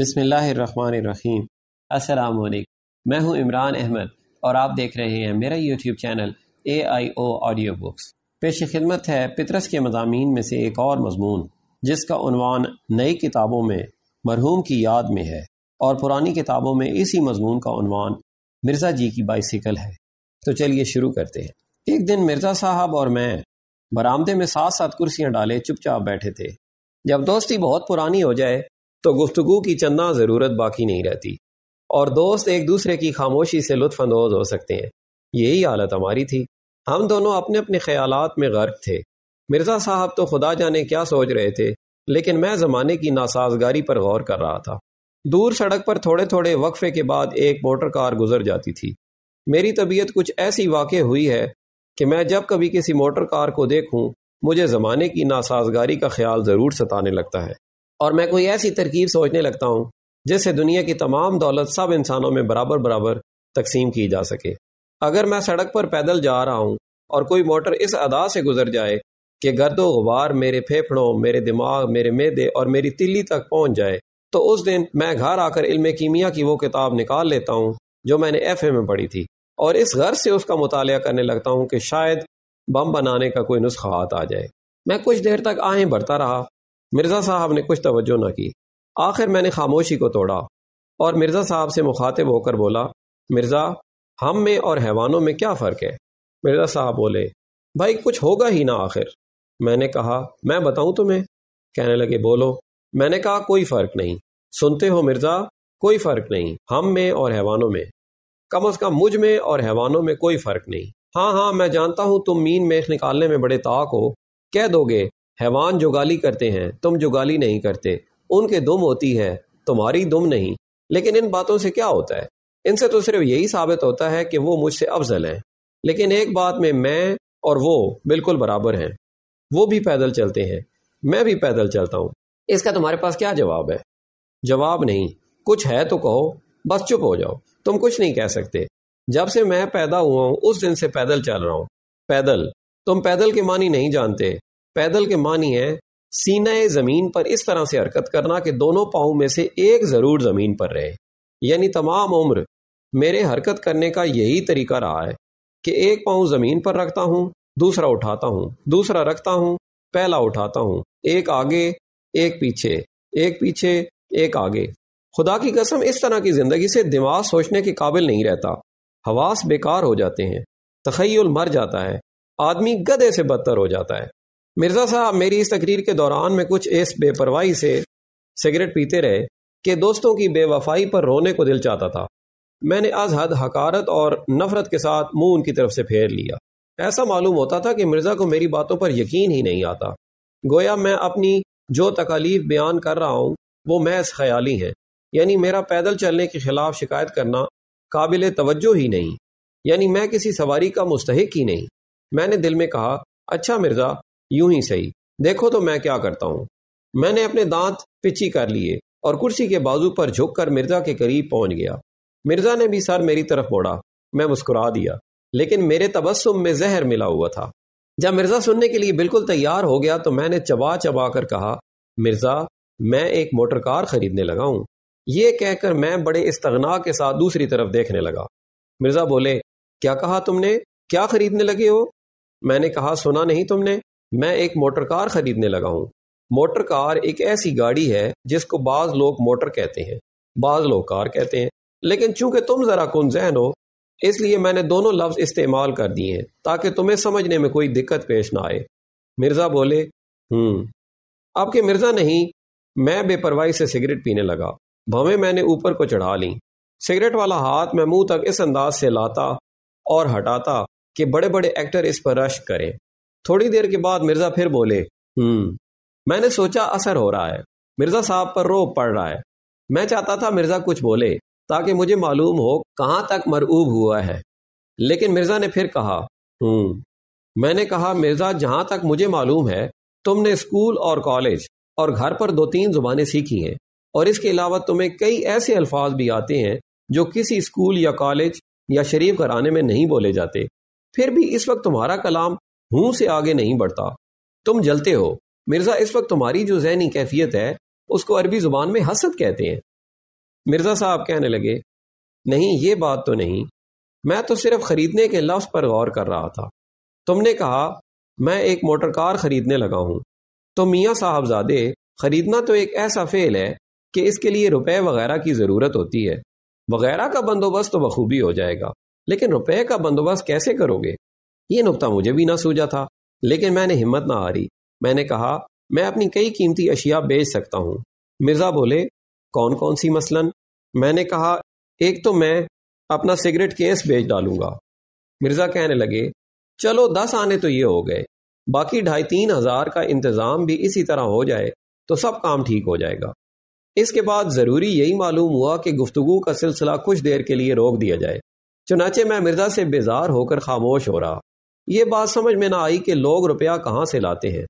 बिसमीम असलकुम मैं हूं इमरान अहमद और आप देख रहे हैं मेरा YouTube channel A I O audio books पेश खिदमत है पितरस के मजामी में से एक और मजमून जिसका उनवान नई किताबों में मरहूम की याद में है और पुरानी किताबों में इसी मजमून का उनवान मिर्ज़ा जी की बाइसिकल है तो चलिए शुरू करते हैं एक दिन मिर्ज़ा साहब और मैं बरामदे में सात सात कुर्सियाँ डाले चुपचाप बैठे थे जब दोस्ती बहुत पुरानी हो जाए तो गुफ्तगु की चंदा ज़रूरत बाकी नहीं रहती और दोस्त एक दूसरे की खामोशी से लुत्फानंदोज हो सकते हैं यही हालत हमारी थी हम दोनों अपने अपने ख्याल में गर्क थे मिर्ज़ा साहब तो खुदा जाने क्या सोच रहे थे लेकिन मैं ज़माने की नासाजगारी पर गौर कर रहा था दूर सड़क पर थोड़े थोड़े वक्फे के बाद एक मोटर कार गुजर जाती थी मेरी तबीयत कुछ ऐसी वाक़ हुई है कि मैं जब कभी किसी मोटर कार को देखूं मुझे ज़माने की नासाजगारी का ख्याल ज़रूर सताने लगता है और मैं कोई ऐसी तरकीब सोचने लगता हूँ जिससे दुनिया की तमाम दौलत सब इंसानों में बराबर बराबर तकसीम की जा सके अगर मैं सड़क पर पैदल जा रहा हूँ और कोई मोटर इस अदा से गुजर जाए कि गर्दो गुबार मेरे फेफड़ों मेरे दिमाग मेरे मैदे और मेरी तिल्ली तक पहुँच जाए तो उस दिन मैं घर आकर इल्म कीमिया की वो किताब निकाल लेता हूँ जो मैंने एफ में पढ़ी थी और इस गर्ज से उसका मुताल करने लगता हूँ कि शायद बम बनाने का कोई नुस्खा हाथ आ जाए मैं कुछ देर तक आहें भरता रहा मिर्जा साहब ने कुछ तवज्जो ना की आखिर मैंने खामोशी को तोड़ा और मिर्जा साहब से मुखातिब होकर बोला मिर्जा हम में और हैवानों में क्या फर्क है मिर्जा साहब बोले भाई कुछ होगा ही ना आखिर मैंने कहा मैं बताऊं तुम्हें कहने लगे बोलो मैंने कहा कोई फर्क नहीं सुनते हो मिर्जा कोई फर्क नहीं हम में और हैवानों में कम अज कम मुझ में और हैवानों में कोई फर्क नहीं हाँ हाँ मैं जानता हूं तुम मीन मेख निकालने में बड़े ताक हो कह दोगे हैवान जुगाली करते हैं तुम जुगाली नहीं करते उनके दुम होती है तुम्हारी दुम नहीं लेकिन इन बातों से क्या होता है इनसे तो सिर्फ यही साबित होता है कि वो मुझसे अफजल हैं लेकिन एक बात में मैं और वो बिल्कुल बराबर हैं वो भी पैदल चलते हैं मैं भी पैदल चलता हूं इसका तुम्हारे पास क्या जवाब है जवाब नहीं कुछ है तो कहो बस चुप हो जाओ तुम कुछ नहीं कह सकते जब से मैं पैदा हुआ हूं उस दिन से पैदल चल रहा हूं पैदल तुम पैदल के मानी नहीं जानते पैदल के मानी है सीना जमीन पर इस तरह से हरकत करना कि दोनों पाओ में से एक जरूर जमीन पर रहे यानी तमाम उम्र मेरे हरकत करने का यही तरीका रहा है कि एक पाँव जमीन पर रखता हूं दूसरा उठाता हूं दूसरा रखता हूँ पहला उठाता हूँ एक आगे एक पीछे एक पीछे एक आगे खुदा की कसम इस तरह की जिंदगी से दिमाग सोचने के काबिल नहीं रहता हवास बेकार हो जाते हैं तखयल मर जाता है आदमी गधे से बदतर हो जाता है मिर्जा साहब मेरी इस तकरीर के दौरान मैं कुछ इस बेपरवाही से सिगरेट पीते रहे कि दोस्तों की बेवफाई पर रोने को दिल चाहता था मैंने अज हद हकारत और नफरत के साथ मुंह उनकी तरफ से फेर लिया ऐसा मालूम होता था कि मिर्जा को मेरी बातों पर यकीन ही नहीं आता गोया मैं अपनी जो तकालीफ बयान कर रहा हूँ वो महज ख्याली है यानी मेरा पैदल चलने के खिलाफ शिकायत करना काबिल तवज्जो ही नहीं यानी मैं किसी सवारी का मुस्तक ही नहीं मैंने दिल में कहा अच्छा मिर्जा यूं ही सही देखो तो मैं क्या करता हूं मैंने अपने दांत पिची कर लिए और कुर्सी के बाजू पर झुककर मिर्जा के करीब पहुंच गया मिर्जा ने भी सर मेरी तरफ मोड़ा मैं मुस्कुरा दिया लेकिन मेरे तबस्सुम में जहर मिला हुआ था जब मिर्जा सुनने के लिए बिल्कुल तैयार हो गया तो मैंने चबा चबा कर कहा मिर्जा मैं एक मोटर कार खरीदने लगा हूं ये कहकर मैं बड़े इस्तगना के साथ दूसरी तरफ देखने लगा मिर्जा बोले क्या कहा तुमने क्या खरीदने लगे हो मैंने कहा सुना नहीं तुमने मैं एक मोटर कार खरीदने लगा हूँ मोटर कार एक ऐसी गाड़ी है जिसको बाज लोग मोटर कहते हैं बाज लोग कार कहते हैं लेकिन चूंकि तुम जरा जहन हो इसलिए मैंने दोनों लफ्ज इस्तेमाल कर दिए हैं ताकि तुम्हें समझने में कोई दिक्कत पेश ना आए मिर्जा बोले हम्म आपके मिर्जा नहीं मैं बेपरवाही से सिगरेट पीने लगा भवे मैंने ऊपर को चढ़ा ली सिगरेट वाला हाथ मैं मुंह तक इस अंदाज से लाता और हटाता कि बड़े बड़े एक्टर इस पर रश करें थोड़ी देर के बाद मिर्जा फिर बोले हम्म मैंने सोचा असर हो रहा है मिर्जा साहब पर रोब पड़ रहा है मैं चाहता था मिर्जा कुछ बोले ताकि मुझे मालूम हो कहां तक मरऊब हुआ है लेकिन मिर्जा ने फिर कहा हम्म मैंने कहा मिर्जा जहां तक मुझे मालूम है तुमने स्कूल और कॉलेज और घर पर दो तीन जुबानें सीखी हैं और इसके अलावा तुम्हें कई ऐसे अल्फाज भी आते हैं जो किसी स्कूल या कॉलेज या शरीफ घराने में नहीं बोले जाते फिर भी इस वक्त तुम्हारा कलाम मुंह से आगे नहीं बढ़ता तुम जलते हो मिर्जा इस वक्त तुम्हारी जो जहनी कैफियत है उसको अरबी जुबान में हसद कहते हैं मिर्जा साहब कहने लगे नहीं ये बात तो नहीं मैं तो सिर्फ खरीदने के लफ्ज पर गौर कर रहा था तुमने कहा मैं एक मोटर कार खरीदने लगा हूं तो मियाँ साहबजादे खरीदना तो एक ऐसा फेल है कि इसके लिए रुपए वगैरह की जरूरत होती है वगैरह का बंदोबस्त तो बखूबी हो जाएगा लेकिन रुपए का बंदोबस्त कैसे करोगे ये नुकता मुझे भी ना सूझा था लेकिन मैंने हिम्मत ना हारी मैंने कहा मैं अपनी कई कीमती अशिया बेच सकता हूँ मिर्जा बोले कौन कौन सी मसलन मैंने कहा एक तो मैं अपना सिगरेट केस बेच डालूंगा मिर्जा कहने लगे चलो दस आने तो ये हो गए बाकी ढाई तीन हजार का इंतजाम भी इसी तरह हो जाए तो सब काम ठीक हो जाएगा इसके बाद जरूरी यही मालूम हुआ कि गुफ्तगु का सिलसिला कुछ देर के लिए रोक दिया जाए चुनाचे मैं मिर्जा से बेजार होकर खामोश हो रहा ये बात समझ में ना आई कि लोग रुपया कहाँ से लाते हैं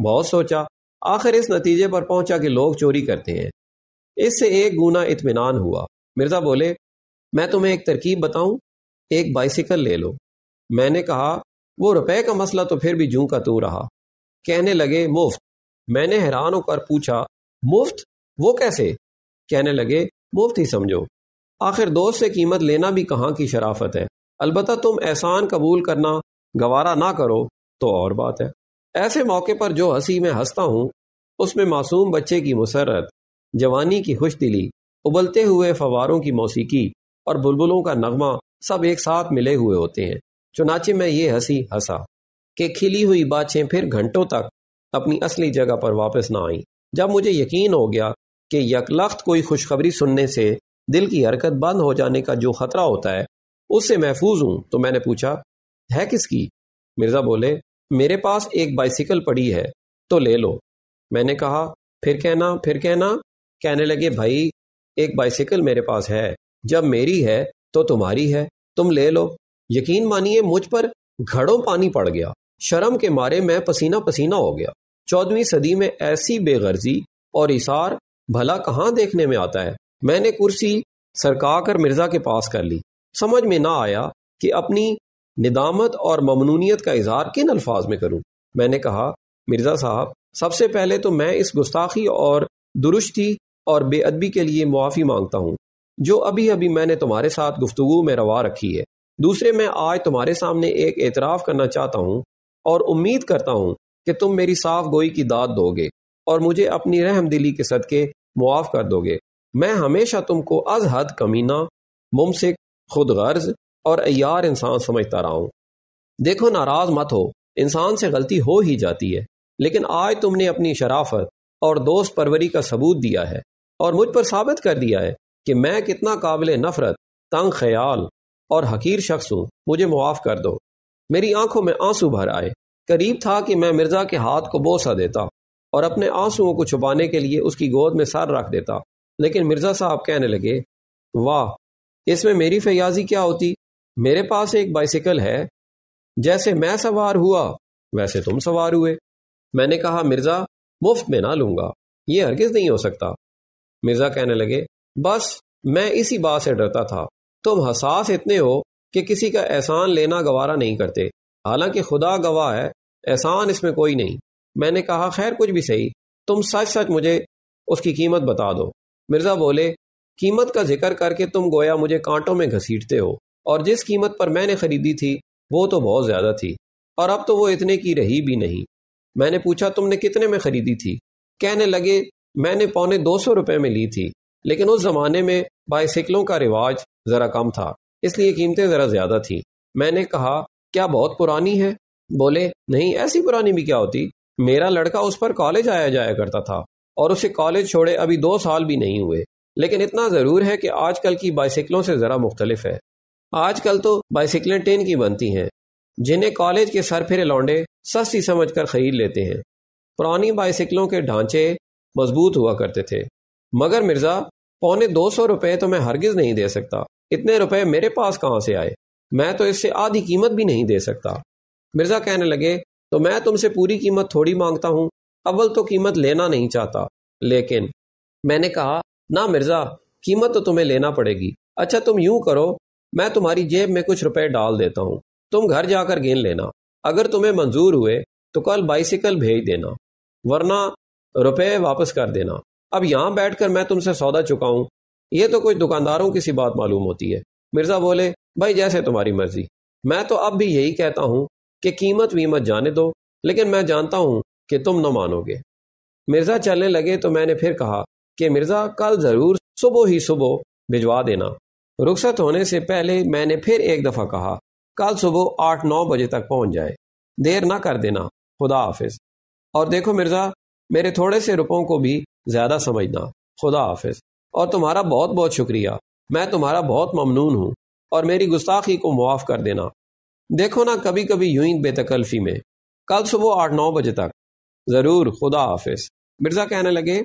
बहुत सोचा आखिर इस नतीजे पर पहुंचा कि लोग चोरी करते हैं इससे एक गुना इतमान हुआ मिर्जा बोले मैं तुम्हें एक तरकीब बताऊं एक बाइसिकल ले लो मैंने कहा वो रुपए का मसला तो फिर भी जू का तू रहा कहने लगे मुफ्त मैंने हैरान होकर पूछा मुफ्त वो कैसे कहने लगे मुफ्त ही समझो आखिर दोस्त से कीमत लेना भी कहाँ की शराफत है अलबत् तुम एहसान कबूल करना गवारा ना करो तो और बात है ऐसे मौके पर जो हंसी में हंसता हूं उसमें मासूम बच्चे की मुसरत जवानी की खुश दिली उबलते हुए फवारों की मौसीकी और बुलबुलों का नगमा सब एक साथ मिले हुए होते हैं चुनाचे में ये हंसी हंसा कि खिली हुई बाछें फिर घंटों तक अपनी असली जगह पर वापस ना आईं जब मुझे यकीन हो गया कि यकलख्त कोई खुशखबरी सुनने से दिल की हरकत बंद हो जाने का जो खतरा होता है उससे महफूज हूं तो मैंने पूछा है किसकी मिर्जा बोले मेरे पास एक बाइसिकल पड़ी है तो ले लो मैंने कहा फिर कहना फिर कहना कहने लगे भाई एक बाइसिकल मेरे पास है जब मेरी है तो तुम्हारी है तुम ले लो यकीन मानिए मुझ पर घड़ों पानी पड़ गया शर्म के मारे मैं पसीना पसीना हो गया चौदहवीं सदी में ऐसी बेगर्जी और इशार भला कहाँ देखने में आता है मैंने कुर्सी सरका कर मिर्जा के पास कर ली समझ में ना आया कि अपनी निदामत और ममनूनीत का इजहार किन अल्फाज में करूं मैंने कहा मिर्जा साहब सबसे पहले तो मैं इस गुस्ताखी और दुरुस्ती और बेअदबी के लिए मुआफ़ी मांगता हूँ जो अभी अभी मैंने तुम्हारे साथ गुफ्तु में रवा रखी है दूसरे मैं आज तुम्हारे सामने एक एतराफ़ करना चाहता हूँ और उम्मीद करता हूँ कि तुम मेरी साफ गोई की दाद दोगे और मुझे अपनी रहम दिली के सदके मुआफ़ कर दोगे मैं हमेशा तुमको अज हद कमीना मुमसिक खुद गर्ज और अयार इंसान समझता रहा हूं देखो नाराज मत हो इंसान से गलती हो ही जाती है लेकिन आज तुमने अपनी शराफत और दोस्त परवरी का सबूत दिया है और मुझ पर साबित कर दिया है कि मैं कितना काबिल नफरत तंग ख्याल और हकीर शख्स हूं मुझे मुआफ़ कर दो मेरी आंखों में आंसू भर आए करीब था कि मैं मिर्जा के हाथ को बोसा देता और अपने आंसुओं को छुपाने के लिए उसकी गोद में सर रख देता लेकिन मिर्जा साहब कहने लगे वाह इसमें मेरी फयाजी क्या होती मेरे पास एक बाइसिकल है जैसे मैं सवार हुआ वैसे तुम सवार हुए मैंने कहा मिर्जा मुफ्त में ना लूंगा ये हरगिज नहीं हो सकता मिर्जा कहने लगे बस मैं इसी बात से डरता था तुम हसास इतने हो कि किसी का एहसान लेना गवारा नहीं करते हालांकि खुदा गवाह है एहसान इसमें कोई नहीं मैंने कहा खैर कुछ भी सही तुम सच सच मुझे उसकी कीमत बता दो मिर्जा बोले कीमत का जिक्र करके तुम गोया मुझे कांटों में घसीटते हो और जिस कीमत पर मैंने खरीदी थी वो तो बहुत ज्यादा थी और अब तो वो इतने की रही भी नहीं मैंने पूछा तुमने कितने में खरीदी थी कहने लगे मैंने पौने दो सौ रुपये में ली थी लेकिन उस जमाने में बाइसिकलों का रिवाज जरा कम था इसलिए कीमतें जरा ज्यादा थी मैंने कहा क्या बहुत पुरानी है बोले नहीं ऐसी पुरानी भी क्या होती मेरा लड़का उस पर कॉलेज आया जाया करता था और उसे कॉलेज छोड़े अभी दो साल भी नहीं हुए लेकिन इतना जरूर है कि आजकल की बाइसिकलों से जरा मुख्तलिफ है आजकल तो बाइसिकलें ट्रेन की बनती हैं जिन्हें कॉलेज के सरफिरे लौंडे सस्ती समझकर खरीद लेते हैं पुरानी बाइसिकलों के ढांचे मजबूत हुआ करते थे मगर मिर्जा पौने दो सौ रुपये तो मैं हरगिज नहीं दे सकता इतने रुपए मेरे पास कहाँ से आए मैं तो इससे आधी कीमत भी नहीं दे सकता मिर्जा कहने लगे तो मैं तुमसे पूरी कीमत थोड़ी मांगता हूँ अव्वल तो कीमत लेना नहीं चाहता लेकिन मैंने कहा ना मिर्जा कीमत तो तुम्हें लेना पड़ेगी अच्छा तुम यूं करो मैं तुम्हारी जेब में कुछ रुपए डाल देता हूँ तुम घर जाकर गिन लेना अगर तुम्हें मंजूर हुए तो कल बाइसिकल भेज देना वरना रुपए वापस कर देना अब यहाँ बैठकर मैं तुमसे सौदा चुकाऊं ये तो कुछ दुकानदारों की सी बात मालूम होती है मिर्जा बोले भाई जैसे तुम्हारी मर्जी मैं तो अब भी यही कहता हूं कि कीमत वीमत जाने दो लेकिन मैं जानता हूं कि तुम न मानोगे मिर्जा चलने लगे तो मैंने फिर कहा कि मिर्जा कल जरूर सुबह ही सुबह भिजवा देना रुखसत होने से पहले मैंने फिर एक दफा कहा कल सुबह आठ नौ बजे तक पहुंच जाए देर ना कर देना खुदा हाफिज और देखो मिर्जा मेरे थोड़े से रुपयों को भी ज्यादा समझना खुदा हाफिज और तुम्हारा बहुत बहुत शुक्रिया मैं तुम्हारा बहुत ममनून हूँ और मेरी गुस्ताखी को मुआफ कर देना देखो ना कभी कभी यूं बेतकल्फी में कल सुबह आठ नौ बजे तक जरूर खुदा हाफिज मिर्जा कहने लगे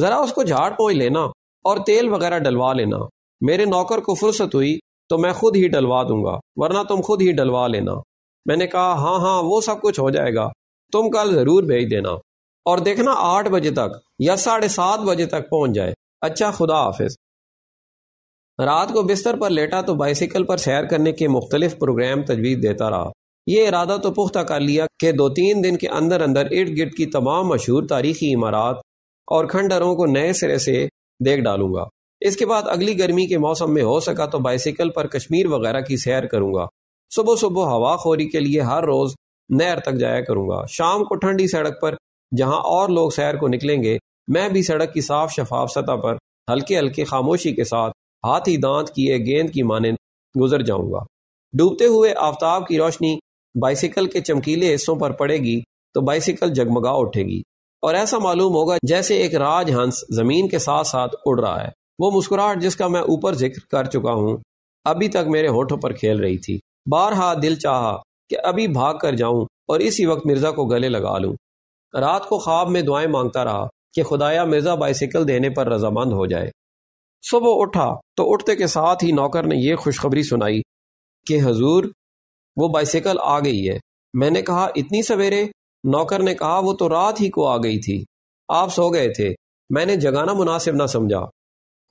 जरा उसको झाड़ पोंछ लेना और तेल वगैरह डलवा लेना मेरे नौकर को फुर्सत हुई तो मैं खुद ही डलवा दूंगा वरना तुम खुद ही डलवा लेना मैंने कहा हाँ हाँ वो सब कुछ हो जाएगा तुम कल जरूर भेज देना और देखना आठ बजे तक या साढ़े सात बजे तक पहुंच जाए अच्छा खुदा हाफिज रात को बिस्तर पर लेटा तो बाइसिकल पर सैर करने के मुख्तलिफ प्रोग्राम तजवीज़ देता रहा यह इरादा तो पुख्ता कर लिया कि दो तीन दिन के अंदर अंदर इर्द गिर्द की तमाम मशहूर तारीखी इमारत और खंडरों को नए सिरे से देख डालूंगा इसके बाद अगली गर्मी के मौसम में हो सका तो बाइसिकल पर कश्मीर वगैरह की सैर करूंगा सुबह सुबह हवा खोरी के लिए हर रोज नहर तक जाया करूंगा शाम को ठंडी सड़क पर जहां और लोग सैर को निकलेंगे मैं भी सड़क की साफ शफाफ सतह पर हल्के हल्के खामोशी के साथ हाथी दांत किए गेंद की माने गुजर जाऊंगा डूबते हुए आफ्ताब की रोशनी बाइसिकल के चमकीले हिस्सों पर पड़ेगी तो बाइसिकल जगमगा उठेगी और ऐसा मालूम होगा जैसे एक राजहंस जमीन के साथ साथ उड़ रहा है वो मुस्कुराहट जिसका मैं ऊपर जिक्र कर चुका हूँ अभी तक मेरे होठों पर खेल रही थी बारहा दिल चाहा कि अभी भाग कर जाऊं और इसी वक्त मिर्जा को गले लगा लूं रात को ख्वाब में दुआएं मांगता रहा कि खुदाया मिर्जा बाइसिकल देने पर रजामंद हो जाए सुबह उठा तो उठते के साथ ही नौकर ने यह खुशखबरी सुनाई कि हजूर वो बाइसिकल आ गई है मैंने कहा इतनी सवेरे नौकर ने कहा वो तो रात ही को आ गई थी आप सो गए थे मैंने जगाना मुनासिब ना समझा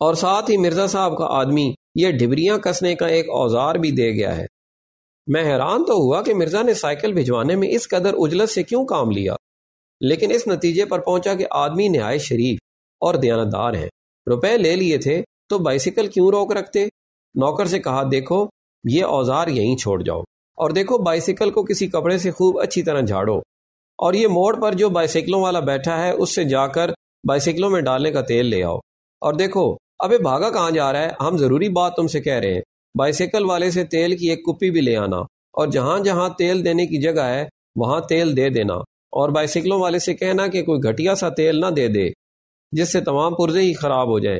और साथ ही मिर्जा साहब का आदमी यह ढिबरियां कसने का एक औजार भी दे गया है मैं हैरान तो हुआ कि मिर्जा ने साइकिल भिजवाने में इस कदर उजलत से क्यों काम लिया लेकिन इस नतीजे पर पहुंचा कि आदमी न्याय शरीफ और दयानतदार हैं रुपए ले लिए थे तो बाइसिकल क्यों रोक रखते नौकर से कहा देखो ये औजार यहीं छोड़ जाओ और देखो बाइसिकल को किसी कपड़े से खूब अच्छी तरह झाड़ो और ये मोड़ पर जो बाइसिकलों वाला बैठा है उससे जाकर बाइसिकलों में डालने का तेल ले आओ और देखो अबे भागा कहाँ जा रहा है हम ज़रूरी बात तुमसे कह रहे हैं बाइसाइकिल वाले से तेल की एक कुप्पी भी ले आना और जहां जहां तेल देने की जगह है वहां तेल दे देना और बाइसाइकिलों वाले से कहना कि कोई घटिया सा तेल ना दे दे जिससे तमाम पुर्जे ही खराब हो जाए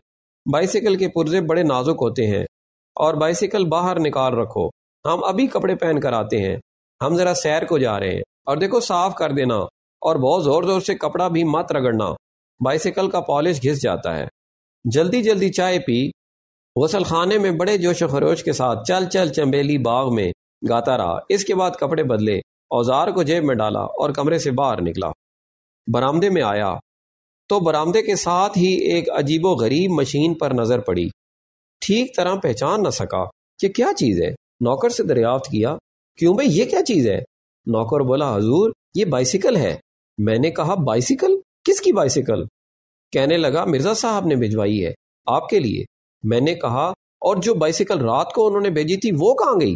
बाइसाइकिल के पुर्जे बड़े नाजुक होते हैं और बाइसाइकिल बाहर निकाल रखो हम अभी कपड़े पहन कर आते हैं हम जरा सैर को जा रहे हैं और देखो साफ कर देना और बहुत जोर जोर से कपड़ा भी मत रगड़ना बाइसाइकिल का पॉलिश घिस जाता है जल्दी जल्दी चाय पी गसल खाने में बड़े जोश खरोश के साथ चल चल चम्बेली बाग में गाता रहा इसके बाद कपड़े बदले औजार को जेब में डाला और कमरे से बाहर निकला बरामदे में आया तो बरामदे के साथ ही एक अजीबो गरीब मशीन पर नजर पड़ी ठीक तरह पहचान न सका कि क्या चीज है नौकर से दरियाफ्त किया क्यों भाई ये क्या चीज है नौकर बोला हजूर ये बाइसिकल है मैंने कहा बाइसिकल किसकी बाइसिकल कहने लगा मिर्जा साहब ने भिजवाई है आपके लिए मैंने कहा और जो बाइसिकल रात को उन्होंने भेजी थी वो कहाँ गई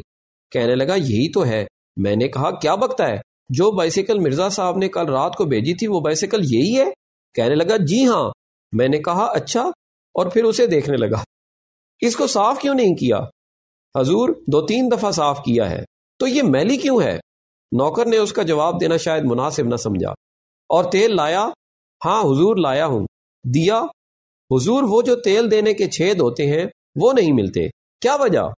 कहने लगा यही तो है मैंने कहा क्या बकता है जो बाइसिकल मिर्जा साहब ने कल रात को भेजी थी वो बाइसिकल यही है कहने लगा जी हाँ मैंने कहा अच्छा और फिर उसे देखने लगा इसको साफ क्यों नहीं किया हजूर दो तीन दफा साफ किया है तो ये मैली क्यों है नौकर ने उसका जवाब देना शायद मुनासिब ना समझा और तेल लाया हाँ हुजूर लाया हूं दिया हुजूर वो जो तेल देने के छेद होते हैं वो नहीं मिलते क्या वजह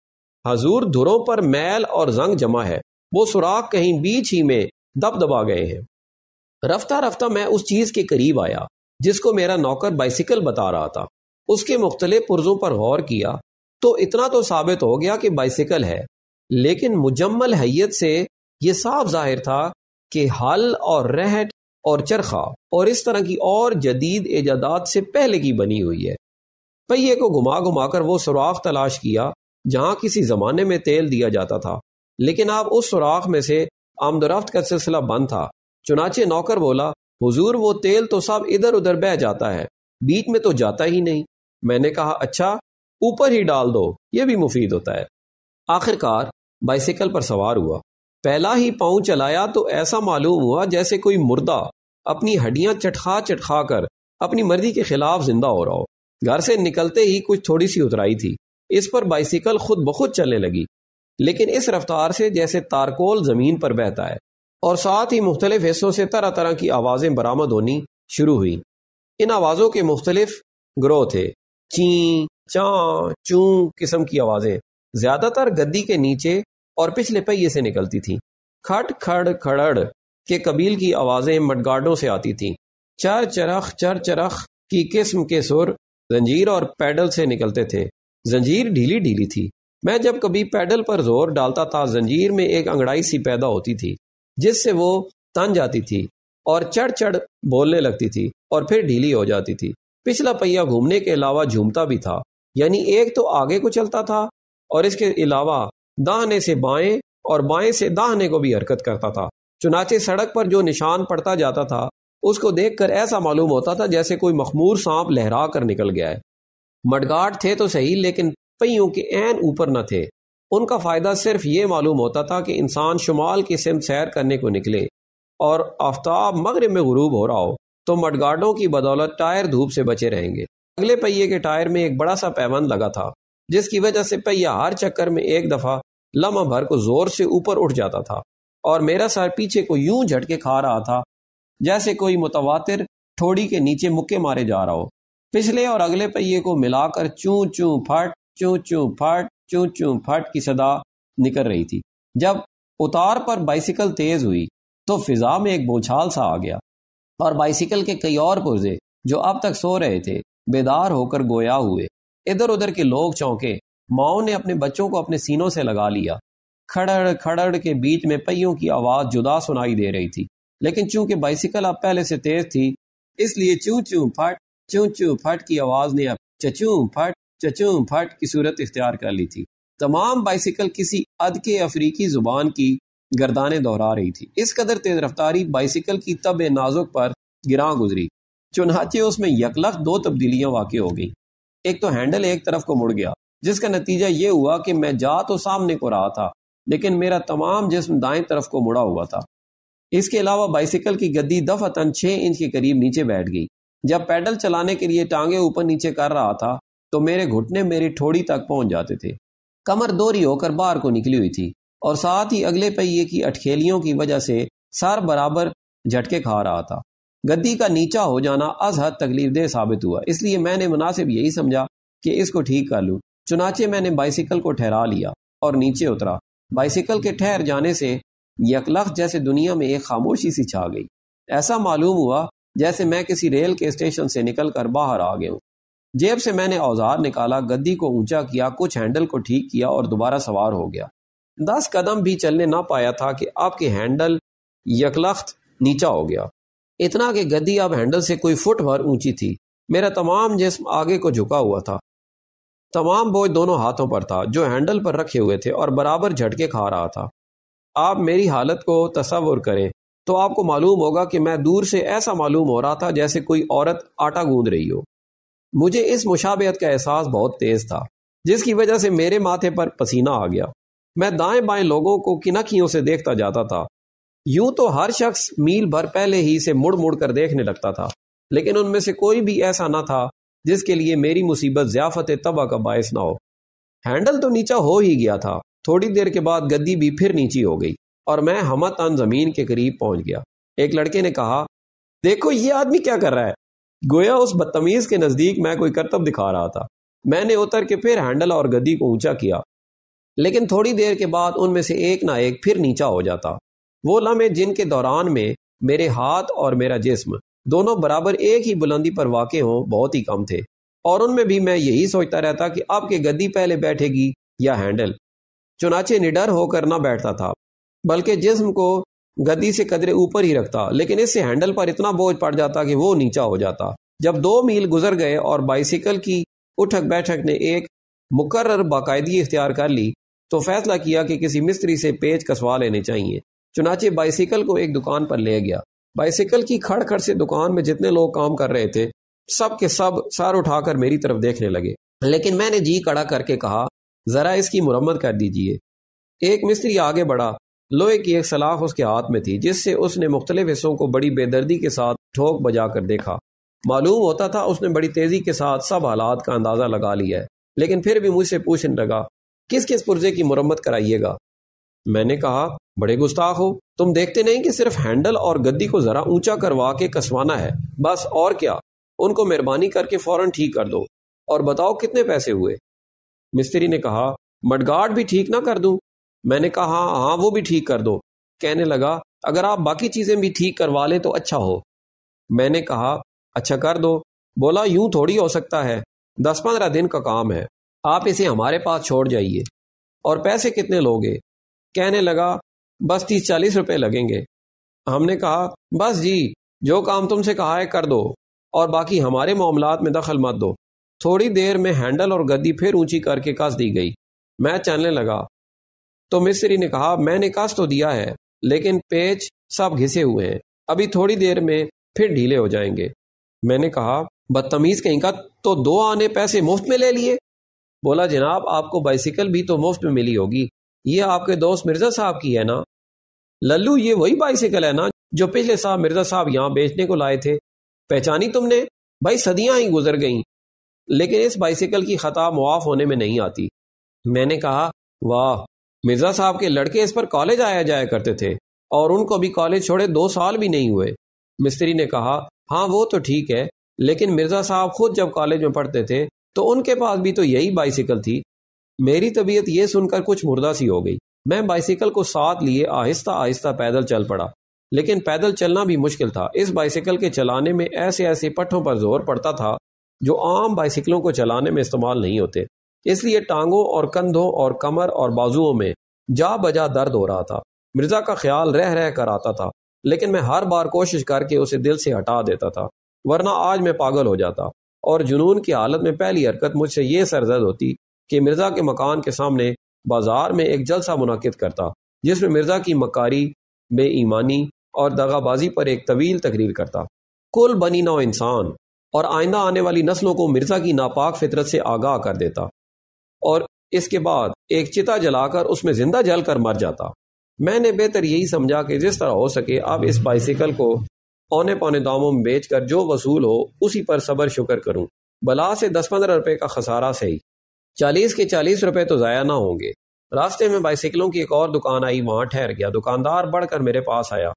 हजूर धुरों पर मैल और जंग जमा है वो सुराख कहीं बीच ही में दब दबा गए हैं रफ्ता रफ्ता मैं उस चीज के करीब आया जिसको मेरा नौकर बाइसिकल बता रहा था उसके मुख्तलिफ पुरजों पर गौर किया तो इतना तो साबित हो गया कि बाइसिकल है लेकिन मुजम्मल हैत से यह साफ जाहिर था कि हल और रहट और चरखा और इस तरह की और जदीद एजादात से पहले की बनी हुई है पहिए को घुमा घुमा कर वो सुराख तलाश किया जहां किसी जमाने में तेल दिया जाता था लेकिन आप उस सुराख में से आमदरफ्त का सिलसिला बंद था चुनाचे नौकर बोला हुजूर वो तेल तो सब इधर उधर बह जाता है बीच में तो जाता ही नहीं मैंने कहा अच्छा ऊपर ही डाल दो ये भी मुफीद होता है आखिरकार बाइसिकल पर सवार हुआ पहला ही पांव चलाया तो ऐसा मालूम हुआ जैसे कोई मुर्दा अपनी हड्डियां चटखा चटखा कर अपनी मर्जी के खिलाफ जिंदा हो रहा हो घर से निकलते ही कुछ थोड़ी सी उतराई थी इस पर बाइसिकल खुद बखुद चलने लगी लेकिन इस रफ्तार से जैसे तारकोल जमीन पर बहता है और साथ ही मुख्तलिफ हिस्सों से तरह तरह की आवाजें बरामद होनी शुरू हुई इन आवाजों के मुख्तलिफ ग्रोह थे ची चा चू किस्म की आवाजें ज्यादातर गद्दी के नीचे और पिछले पहिए से निकलती थी खट खड़ खड़ के कबील की आवाजें मडगाडों से आती थी चर चरख चर चरख की किस्म के सुर जंजीर और पैडल से निकलते थे जंजीर ढीली ढीली थी मैं जब कभी पैडल पर जोर डालता था जंजीर में एक अंगड़ाई सी पैदा होती थी जिससे वो तन जाती थी और चढ़ चढ़ बोलने लगती थी और फिर ढीली हो जाती थी पिछला पहिया घूमने के अलावा झूमता भी था यानी एक तो आगे को चलता था और इसके अलावा दाहने से बाएं और बाएं से दाहने को भी हरकत करता था चुनाचे सड़क पर जो निशान पड़ता जाता था उसको देखकर ऐसा मालूम होता था जैसे कोई मखमूर सांप लहरा कर निकल गया है मडगाट थे तो सही लेकिन पहियों के एन ऊपर न थे उनका फायदा सिर्फ ये मालूम होता था कि इंसान शुमाल की सिम सैर करने को निकले और आफ्ताब मगरब में गरूब हो रहा हो तो मडगाडों की बदौलत टायर धूप से बचे रहेंगे अगले पहिये के टायर में एक बड़ा सा पैमान लगा था जिसकी वजह से पहिया हर चक्कर में एक दफा लम्हा भर को जोर से ऊपर उठ जाता था और मेरा सर पीछे को यूं झटके खा रहा था जैसे कोई मुतवातिर ठोड़ी के नीचे मुक्के मारे जा रहा हो पिछले और अगले पहिए को मिलाकर चू चू फट चू चू फट चू चू फट की सदा निकल रही थी जब उतार पर बाइसिकल तेज हुई तो फिजा में एक बोछाल सा आ गया और बाइसिकल के कई और पुर्जे जो अब तक सो रहे थे बेदार होकर गोया हुए इधर उधर के लोग चौंके माओ ने अपने बच्चों को अपने सीनों से लगा लिया खड़ड़ खड़ड़ के बीच में पहियों की आवाज जुदा सुनाई दे रही थी लेकिन चूंकि बाइसिकल अब पहले से तेज थी इसलिए चू चू फट चू चू फट की आवाज ने अब चचू फट चचू फट की सूरत इख्तियार कर ली थी तमाम बाइसिकल किसी अद के अफ्रीकी जुबान की गर्दाने दोहरा रही थी इस कदर तेज रफ्तारी बाइसिकल की तब नाजुक पर गिरा गुजरी चुनाचे उसमें यकलख दो तब्दीलियां वाकई हो गई एक तो हैंडल एक तरफ को मुड़ गया जिसका नतीजा ये हुआ कि मैं जा तो सामने को रहा था लेकिन मेरा तमाम जिसम दाएं तरफ को मुड़ा हुआ था इसके अलावा बाइसिकल की गद्दी दफतन छह इंच के करीब नीचे बैठ गई जब पैडल चलाने के लिए टांगे ऊपर नीचे कर रहा था तो मेरे घुटने मेरी ठोड़ी तक पहुंच जाते थे कमर दोरी होकर बाहर को निकली हुई थी और साथ ही अगले पहिए की अटखेलियों की वजह से सर बराबर झटके खा रहा था गद्दी का नीचा हो जाना अजहद तकलीफ देह साबित हुआ इसलिए मैंने मुनासिब यही समझा कि इसको ठीक कर लूँ चुनाचे मैंने बाइसिकल को ठहरा लिया और नीचे उतरा बाइसिकल के ठहर जाने से यकलख जैसे दुनिया में एक खामोशी सी छा गई ऐसा मालूम हुआ जैसे मैं किसी रेल के स्टेशन से निकल कर बाहर आ गया हूँ जेब से मैंने औजार निकाला गद्दी को ऊंचा किया कुछ हैंडल को ठीक किया और दोबारा सवार हो गया दस कदम भी चलने ना पाया था कि आपके हैंडल यकलख्त नीचा हो गया इतना कि गद्दी अब हैंडल से कोई फुट भर ऊंची थी मेरा तमाम जिस्म आगे को झुका हुआ था तमाम बोझ दोनों हाथों पर था जो हैंडल पर रखे हुए थे और बराबर झटके खा रहा था आप मेरी हालत को तस्वर करें तो आपको मालूम होगा कि मैं दूर से ऐसा मालूम हो रहा था जैसे कोई औरत आटा गूंद रही हो मुझे इस मुशाबियत का एहसास बहुत तेज था जिसकी वजह से मेरे माथे पर पसीना आ गया मैं दाएं बाएं लोगों को किनखियों से देखता जाता था यूं तो हर शख्स मील भर पहले ही से मुड़ मुड़ कर देखने लगता था लेकिन उनमें से कोई भी ऐसा ना था जिसके लिए मेरी मुसीबत ज़ियाफ़त तबा का बायस ना हो हैंडल तो नीचा हो ही गया था थोड़ी देर के बाद गद्दी भी फिर नीची हो गई और मैं हम ज़मीन के करीब पहुंच गया एक लड़के ने कहा देखो ये आदमी क्या कर रहा है गोया उस बदतमीज़ के नज़दीक मैं कोई करतब दिखा रहा था मैंने उतर के फिर हैंडल और गद्दी को ऊंचा किया लेकिन थोड़ी देर के बाद उनमें से एक ना एक फिर नीचा हो जाता वो लम्हे जिनके दौरान में मेरे हाथ और मेरा जिस्म दोनों बराबर एक ही बुलंदी पर वाक़ हों बहुत ही कम थे और उनमें भी मैं यही सोचता रहता कि आपके गद्दी पहले बैठेगी या हैंडल चुनाचे निडर होकर ना बैठता था बल्कि जिसम को गद्दी से कदरे ऊपर ही रखता लेकिन इससे हैंडल पर इतना बोझ पड़ जाता कि वो नीचा हो जाता जब दो मील गुजर गए और बाइसिकल की उठक बैठक ने एक मुकर्र बाकायदगी इख्तियार कर ली तो फैसला किया कि किसी मिस्त्री से पेज कसवा लेने चाहिए चुनाचे बाइसिकल को एक दुकान पर ले गया बाइसिकल की खड़ खड़ से दुकान में जितने लोग काम कर रहे थे सब के सब सर उठाकर मेरी तरफ देखने लगे लेकिन मैंने जी कड़ा करके कहा जरा इसकी मुरम्मत कर दीजिए एक मिस्त्री आगे बढ़ा लोहे की एक सलाख उसके हाथ में थी जिससे उसने मुख्तलिफ हिस्सों को बड़ी बेदर्दी के साथ ठोक बजा कर देखा मालूम होता था उसने बड़ी तेजी के साथ सब हालात का अंदाजा लगा लिया है लेकिन फिर भी मुझसे पूछने लगा किस किस पुर्जे की मुरम्मत कराइएगा मैंने कहा बड़े गुस्ताख हो तुम देखते नहीं कि सिर्फ हैंडल और गद्दी को जरा ऊंचा करवा के कसवाना है बस और क्या उनको मेहरबानी करके फौरन ठीक कर दो और बताओ कितने पैसे हुए मिस्त्री ने कहा मडगाड भी ठीक ना कर दूं मैंने कहा हाँ हाँ वो भी ठीक कर दो कहने लगा अगर आप बाकी चीजें भी ठीक करवा लें तो अच्छा हो मैंने कहा अच्छा कर दो बोला यूं थोड़ी हो सकता है दस पंद्रह दिन का काम है आप इसे हमारे पास छोड़ जाइए और पैसे कितने लोगे कहने लगा बस तीस चालीस रुपए लगेंगे हमने कहा बस जी जो काम तुमसे कहा है कर दो और बाकी हमारे मामलात में दखल मत दो थोड़ी देर में हैंडल और गद्दी फिर ऊंची करके कस दी गई मैं चलने लगा तो मिस्त्री ने कहा मैंने कस तो दिया है लेकिन पेच सब घिसे हुए हैं अभी थोड़ी देर में फिर ढीले हो जाएंगे मैंने कहा बदतमीज कहीं का तो दो आने पैसे मुफ्त में ले लिए बोला जनाब आपको बाइसिकल भी तो मुफ्त में मिली होगी ये आपके दोस्त मिर्जा साहब की है ना लल्लू ये वही बाइसिकल है ना जो पिछले साल मिर्जा साहब यहाँ बेचने को लाए थे पहचानी तुमने भाई सदियां ही गुजर गईं लेकिन इस बाइसिकल की खता मुआफ होने में नहीं आती मैंने कहा वाह मिर्जा साहब के लड़के इस पर कॉलेज आया जाया करते थे और उनको भी कॉलेज छोड़े दो साल भी नहीं हुए मिस्त्री ने कहा हाँ वो तो ठीक है लेकिन मिर्जा साहब खुद जब कॉलेज में पढ़ते थे तो उनके पास भी तो यही बाइसिकल थी मेरी तबीयत ये सुनकर कुछ मुर्दा सी हो गई मैं बाइसिकल को साथ लिए आहिस्ता आहिस्ता पैदल चल पड़ा लेकिन पैदल चलना भी मुश्किल था इस बाइसिकल के चलाने में ऐसे ऐसे पट्टों पर जोर पड़ता था जो आम बाइसिकलों को चलाने में इस्तेमाल नहीं होते इसलिए टांगों और कंधों और कमर और बाजुओं में जा बजा दर्द हो रहा था मिर्जा का ख्याल रह रह कर आता था लेकिन मैं हर बार कोशिश करके उसे दिल से हटा देता था वरना आज मैं पागल हो जाता और जुनून की हालत में पहली हरकत मुझसे ये सरजद होती कि मिर्जा के मकान के सामने बाजार में एक जलसा मुनद करता जिसमें मिर्जा की मकारी बेईमानी और दगाबाजी पर एक तवील तकरीर करता कुल बनी नौ इंसान और आइंदा आने वाली नस्लों को मिर्जा की नापाक फितरत से आगाह कर देता और इसके बाद एक चिता जलाकर उसमें जिंदा जल कर मर जाता मैंने बेहतर यही समझा कि जिस तरह हो सके अब इस बाइसिकल को औने पौने दामों में बेच कर जो वसूल हो उसी पर सबर शुक्र करूं बला से दस पंद्रह रुपए का खसारा सही चालीस के चालीस रुपए तो ज़ाया ना होंगे रास्ते में बाइसिकलों की एक और दुकान आई वहां ठहर गया दुकानदार बढ़कर मेरे पास आया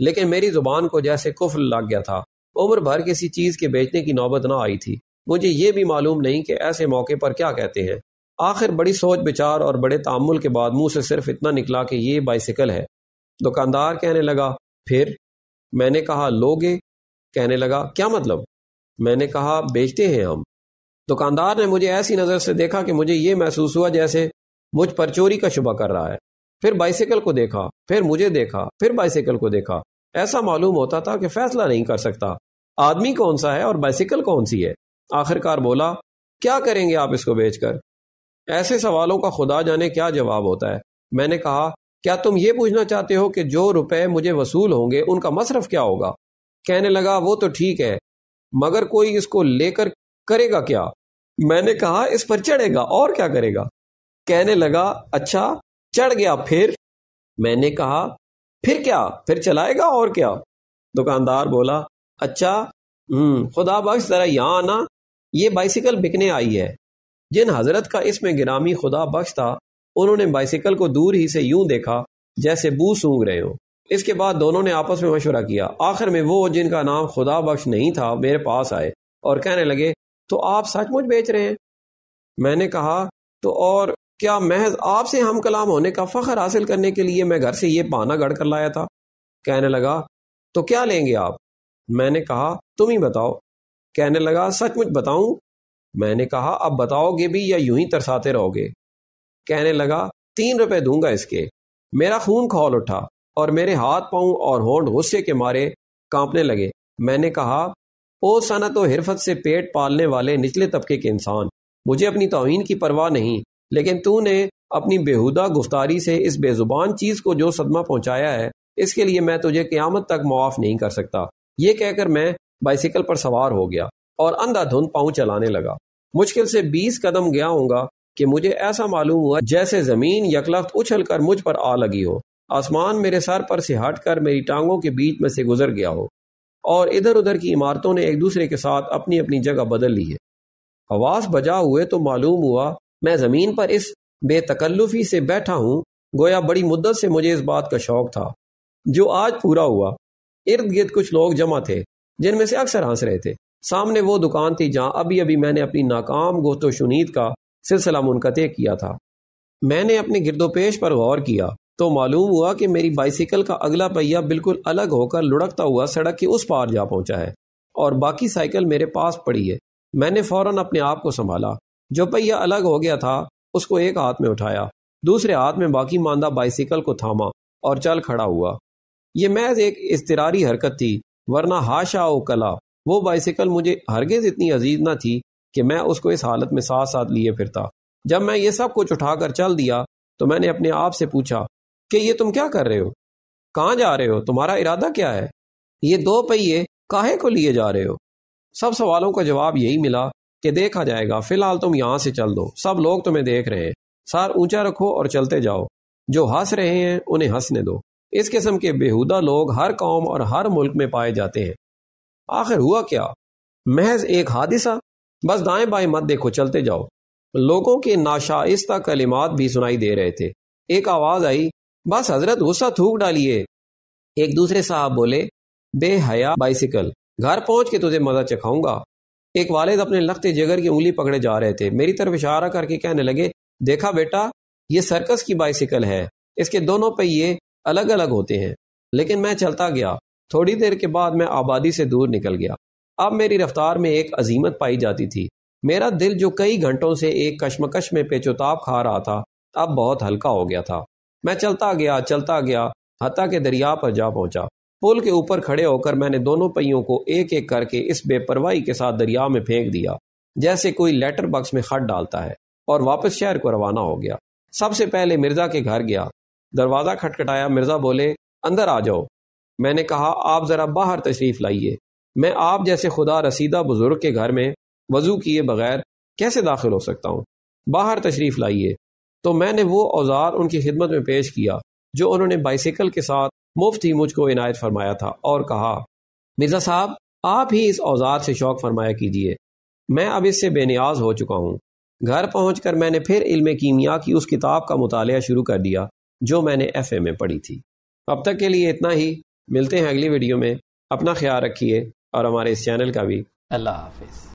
लेकिन मेरी जुबान को जैसे कुफल लग गया था उम्र भर किसी चीज के बेचने की नौबत ना आई थी मुझे ये भी मालूम नहीं कि ऐसे मौके पर क्या कहते हैं आखिर बड़ी सोच विचार और बड़े तामुल के बाद मुंह से सिर्फ इतना निकला कि ये बाइसिकल है दुकानदार कहने लगा फिर मैंने कहा लोगे कहने लगा क्या मतलब मैंने कहा बेचते हैं हम दुकानदार ने मुझे ऐसी नज़र से देखा कि मुझे ये महसूस हुआ जैसे मुझ पर चोरी का शुबा कर रहा है फिर बाइसिकल को देखा फिर मुझे देखा फिर बाइसिकल को देखा ऐसा मालूम होता था कि फैसला नहीं कर सकता आदमी कौन सा है और बाइसिकल कौन सी है आखिरकार बोला क्या करेंगे आप इसको बेचकर ऐसे सवालों का खुदा जाने क्या जवाब होता है मैंने कहा क्या तुम ये पूछना चाहते हो कि जो रुपए मुझे वसूल होंगे उनका मसरफ क्या होगा कहने लगा वो तो ठीक है मगर कोई इसको लेकर करेगा क्या मैंने कहा इस पर चढ़ेगा और क्या करेगा कहने लगा अच्छा चढ़ गया फिर मैंने कहा फिर क्या फिर चलाएगा और क्या दुकानदार बोला अच्छा हम्म, खुदा बख्श जरा यहाँ आना ये बाइसिकल बिकने आई है जिन हजरत का इसमें गिरामी खुदा बख्श था उन्होंने बाइसिकल को दूर ही से यूं देखा जैसे बू सूंघ रहे हो इसके बाद दोनों ने आपस में मशवरा किया आखिर में वो जिनका नाम खुदा बख्श नहीं था मेरे पास आए और कहने लगे तो आप सचमुच बेच रहे हैं मैंने कहा तो और क्या महज आपसे हम कलाम होने का फ़ख्र हासिल करने के लिए मैं घर से ये पाना गढ़ कर लाया था कहने लगा तो क्या लेंगे आप मैंने कहा तुम ही बताओ कहने लगा सचमुच बताऊं मैंने कहा अब बताओगे भी या यूं ही तरसाते रहोगे कहने लगा तीन रुपए दूंगा इसके मेरा खून खोल उठा और मेरे हाथ पाऊं और होंड गुस्से के मारे कांपने लगे मैंने कहा ओ सनत व हिरफत से पेट पालने वाले निचले तबके के इंसान मुझे अपनी तोहन की परवाह नहीं लेकिन तू ने अपनी बेहुदा गुफ्तारी से इस बेजुबान चीज को जो सदमा पहुंचाया है इसके लिए मैं तुझे क्यामत तक मुआफ नहीं कर सकता ये कहकर मैं बाइसिकल पर सवार हो गया और अंधाधुंध पाँव चलाने लगा मुश्किल से बीस कदम गया होगा कि मुझे ऐसा मालूम हुआ जैसे जमीन यकलख्त उछल कर मुझ पर आ लगी हो आसमान मेरे सर पर से हट कर मेरी टांगों के बीच में से गुजर गया हो और इधर उधर की इमारतों ने एक दूसरे के साथ अपनी अपनी जगह बदल ली है हवास बजा हुए तो मालूम हुआ मैं ज़मीन पर इस बेतकल्लुफी से बैठा हूं गोया बड़ी मुद्दत से मुझे इस बात का शौक था जो आज पूरा हुआ इर्द गिर्द कुछ लोग जमा थे जिनमें से अक्सर हंस रहे थे सामने वो दुकान थी जहां अभी अभी मैंने अपनी नाकाम गोतोशुनीद शुनीद का सिलसिला मुनकते किया था मैंने अपने गिरदोपेश पर गौर किया तो मालूम हुआ कि मेरी बाइसिकल का अगला पहिया बिल्कुल अलग होकर लुढ़कता हुआ सड़क के उस पार जा पहुंचा है और बाकी साइकिल मेरे पास पड़ी है मैंने फौरन अपने आप को संभाला जो पहिया अलग हो गया था उसको एक हाथ में उठाया दूसरे हाथ में बाकी मांदा बाइसिकल को थामा और चल खड़ा हुआ ये महज एक इसतरारी हरकत थी वरना हाशा ओ कला वो बाइसिकल मुझे हरगिज इतनी अजीज ना थी कि मैं उसको इस हालत में साथ साथ लिए फिरता जब मैं ये सब कुछ उठाकर चल दिया तो मैंने अपने आप से पूछा कि ये तुम क्या कर रहे हो कहाँ जा रहे हो तुम्हारा इरादा क्या है ये दो पहिए काहे को लिए जा रहे हो सब सवालों का जवाब यही मिला कि देखा जाएगा फिलहाल तुम यहां से चल दो सब लोग तुम्हें देख रहे हैं सार ऊंचा रखो और चलते जाओ जो हंस रहे हैं उन्हें हंसने दो इस किस्म के बेहुदा लोग हर कौम और हर मुल्क में पाए जाते हैं आखिर हुआ क्या महज एक हादिसा बस दाएं बाएं मत देखो चलते जाओ लोगों के नाशाइस्ता कलिमात भी सुनाई दे रहे थे एक आवाज आई बस हजरत गुस्सा थूक डालिए एक दूसरे साहब बोले बेहया बाइसिकल घर पहुंच के तुझे मजा चखाऊंगा एक वालिद अपने लखते जगर की उंगली पकड़े जा रहे थे मेरी तरफ इशारा करके कहने लगे देखा बेटा ये सर्कस की बाइसिकल है इसके दोनों पहिए अलग अलग होते हैं लेकिन मैं चलता गया थोड़ी देर के बाद मैं आबादी से दूर निकल गया अब मेरी रफ्तार में एक अजीमत पाई जाती थी मेरा दिल जो कई घंटों से एक कश्मकश में पेचोताब खा रहा था अब बहुत हल्का हो गया था मैं चलता गया चलता गया हता के दरिया पर जा पहुंचा पुल के ऊपर खड़े होकर मैंने दोनों पहियों को एक एक करके इस बेपरवाही के साथ दरिया में फेंक दिया जैसे कोई लेटर बक्स में खट डालता है और वापस शहर को रवाना हो गया सबसे पहले मिर्जा के घर गया दरवाजा खटखटाया मिर्जा बोले अंदर आ जाओ मैंने कहा आप जरा बाहर तशरीफ लाइए मैं आप जैसे खुदा रसीदा बुजुर्ग के घर में वजू किए बगैर कैसे दाखिल हो सकता हूँ बाहर तशरीफ लाइए तो मैंने वो औजार उनकी खिदमत में पेश किया जो उन्होंने बाइसिकल के साथ मुफ्त ही मुझको इनायत फरमाया था और कहा मिर्जा साहब आप ही इस औजार से शौक फरमाया कीजिए मैं अब इससे बेनियाज हो चुका हूँ घर पहुँच कर मैंने फिर इल्म कीमिया की उस किताब का मुताल शुरू कर दिया जो मैंने एफ में पढ़ी थी अब तक के लिए इतना ही मिलते हैं अगली वीडियो में अपना ख्याल रखिए और हमारे इस चैनल का भी अल्लाह हाफिज़